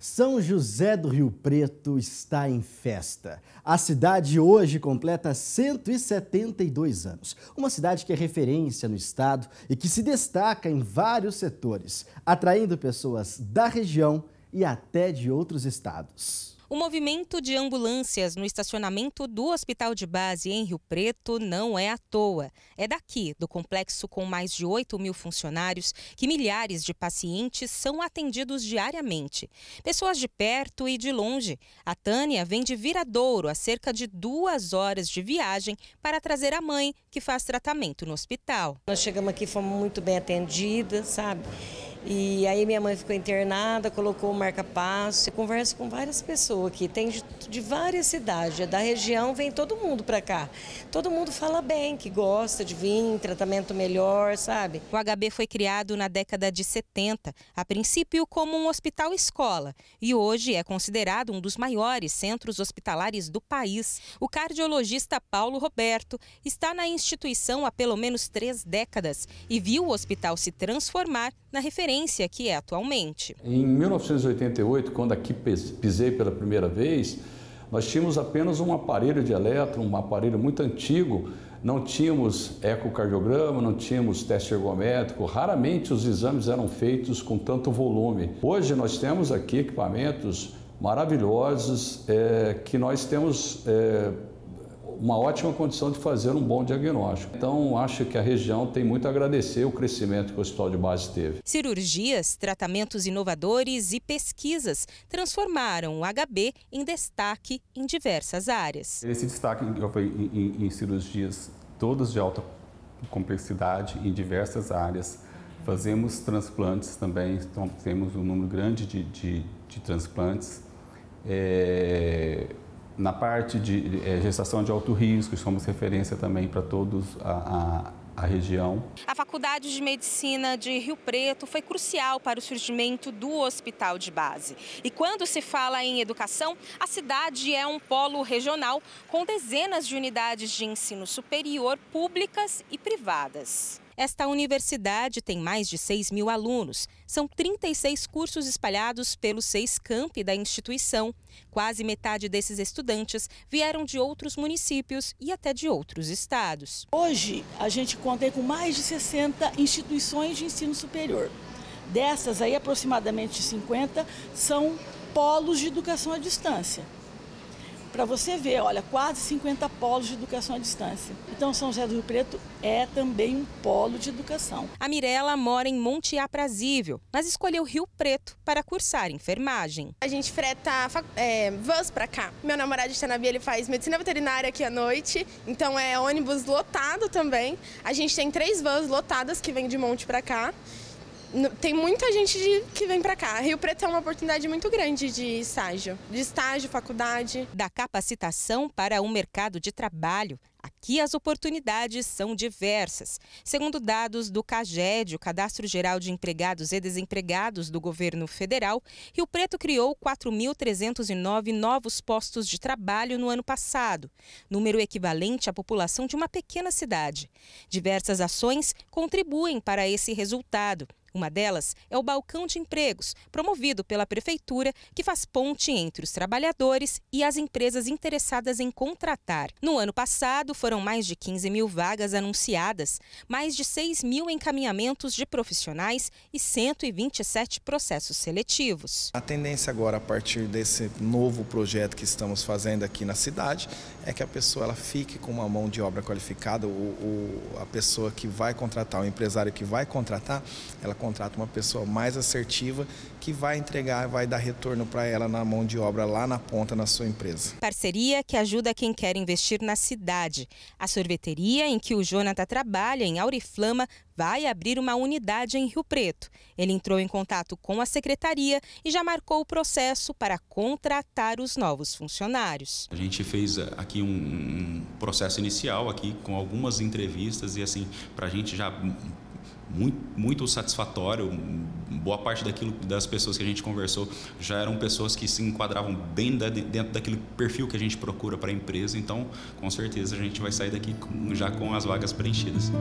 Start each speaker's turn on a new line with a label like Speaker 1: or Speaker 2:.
Speaker 1: São José do Rio Preto está em festa. A cidade hoje completa 172 anos. Uma cidade que é referência no estado e que se destaca em vários setores, atraindo pessoas da região e até de outros estados. O movimento de ambulâncias no estacionamento do Hospital de Base em Rio Preto não é à toa. É daqui, do complexo com mais de 8 mil funcionários, que milhares de pacientes são atendidos diariamente. Pessoas de perto e de longe. A Tânia vem de Viradouro, a cerca de duas horas de viagem, para trazer a mãe, que faz tratamento no hospital. Nós chegamos aqui, fomos muito bem atendidas, sabe? E aí minha mãe ficou internada, colocou o marca-passo. Converso com várias pessoas aqui, tem de, de várias cidades, da região vem todo mundo para cá. Todo mundo fala bem, que gosta de vir, tratamento melhor, sabe? O HB foi criado na década de 70, a princípio como um hospital-escola, e hoje é considerado um dos maiores centros hospitalares do país. O cardiologista Paulo Roberto está na instituição há pelo menos três décadas e viu o hospital se transformar na referência referência que é atualmente. Em 1988, quando aqui pisei pela primeira vez, nós tínhamos apenas um aparelho de elétron, um aparelho muito antigo, não tínhamos ecocardiograma, não tínhamos teste ergométrico, raramente os exames eram feitos com tanto volume. Hoje nós temos aqui equipamentos maravilhosos é, que nós temos é, uma ótima condição de fazer um bom diagnóstico. Então, acho que a região tem muito a agradecer o crescimento que o hospital de base teve. Cirurgias, tratamentos inovadores e pesquisas transformaram o HB em destaque em diversas áreas. Esse destaque foi em, em, em cirurgias todas de alta complexidade em diversas áreas. Fazemos transplantes também, então temos um número grande de, de, de transplantes. É na parte de é, gestação de alto risco, somos é referência também para todos a, a a região. A Faculdade de Medicina de Rio Preto foi crucial para o surgimento do hospital de base. E quando se fala em educação, a cidade é um polo regional com dezenas de unidades de ensino superior públicas e privadas. Esta universidade tem mais de 6 mil alunos. São 36 cursos espalhados pelos seis campi da instituição. Quase metade desses estudantes vieram de outros municípios e até de outros estados. Hoje, a gente conta com mais de 60 instituições de ensino superior. Dessas aí, aproximadamente 50 são polos de educação à distância para você ver, olha, quase 50 polos de educação à distância. Então São José do Rio Preto é também um polo de educação. A Mirella mora em Monte Aprazível, mas escolheu Rio Preto para cursar enfermagem. A gente freta é, vans para cá. Meu namorado está na Bia, ele faz medicina veterinária aqui à noite, então é ônibus lotado também. A gente tem três vans lotadas que vêm de Monte para cá tem muita gente de, que vem para cá. Rio Preto é uma oportunidade muito grande de estágio, de estágio, faculdade. Da capacitação para o um mercado de trabalho. Aqui as oportunidades são diversas. Segundo dados do CAGED, o Cadastro Geral de Empregados e Desempregados do governo federal, Rio Preto criou 4.309 novos postos de trabalho no ano passado, número equivalente à população de uma pequena cidade. Diversas ações contribuem para esse resultado. Uma delas é o Balcão de Empregos, promovido pela Prefeitura, que faz ponte entre os trabalhadores e as empresas interessadas em contratar. No ano passado, foram mais de 15 mil vagas anunciadas, mais de 6 mil encaminhamentos de profissionais e 127 processos seletivos. A tendência agora, a partir desse novo projeto que estamos fazendo aqui na cidade, é que a pessoa ela fique com uma mão de obra qualificada, ou, ou a pessoa que vai contratar, o empresário que vai contratar, ela contrata uma pessoa mais assertiva que vai entregar, vai dar retorno para ela na mão de obra lá na ponta na sua empresa. Parceria que ajuda quem quer investir na cidade. A sorveteria em que o Jonathan trabalha, em Auriflama, vai abrir uma unidade em Rio Preto. Ele entrou em contato com a secretaria e já marcou o processo para contratar os novos funcionários. A gente fez eh, aqui um, um processo inicial aqui com algumas entrevistas e assim para a gente já muito, muito satisfatório. Boa parte daquilo das pessoas que a gente conversou já eram pessoas que se enquadravam bem dentro daquele perfil que a gente procura para a empresa. Então, com certeza a gente vai sair daqui já com as vagas preenchidas.